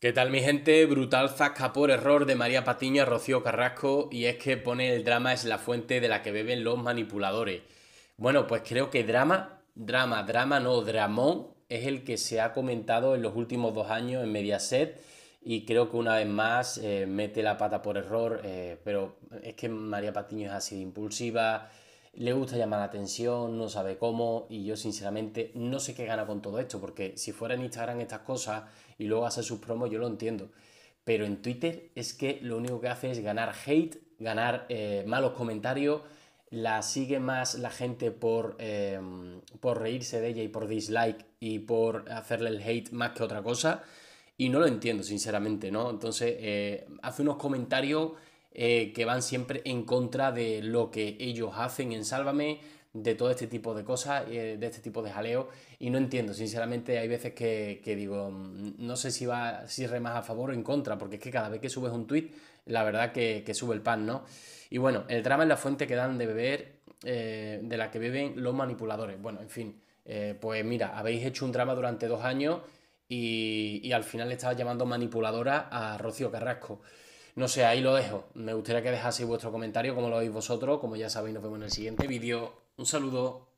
¿Qué tal mi gente? Brutal zasca por error de María Patiño a Rocío Carrasco y es que pone el drama es la fuente de la que beben los manipuladores. Bueno, pues creo que drama, drama, drama no, dramón es el que se ha comentado en los últimos dos años en Mediaset y creo que una vez más eh, mete la pata por error, eh, pero es que María Patiño es así de impulsiva, le gusta llamar la atención, no sabe cómo y yo sinceramente no sé qué gana con todo esto, porque si fuera en Instagram estas cosas y luego hace sus promos yo lo entiendo, pero en Twitter es que lo único que hace es ganar hate, ganar eh, malos comentarios, la sigue más la gente por, eh, por reírse de ella y por dislike y por hacerle el hate más que otra cosa y no lo entiendo sinceramente, ¿no? Entonces eh, hace unos comentarios eh, que van siempre en contra de lo que ellos hacen en Sálvame, de todo este tipo de cosas, eh, de este tipo de jaleo, y no entiendo, sinceramente hay veces que, digo, mm, no sé si va, si más a favor o en contra, porque es que cada vez que subes un tuit, la verdad que, que sube el pan, ¿no? Y bueno, el drama es la fuente que dan de beber, eh, de la que beben los manipuladores. Bueno, en fin, pues mira, habéis hecho un drama durante dos años y, y al final le estabas llamando manipuladora a Rocío Carrasco. No sé, ahí lo dejo. Me gustaría que dejaseis vuestro comentario, como lo veis vosotros. Como ya sabéis, nos vemos en el siguiente vídeo. Un saludo.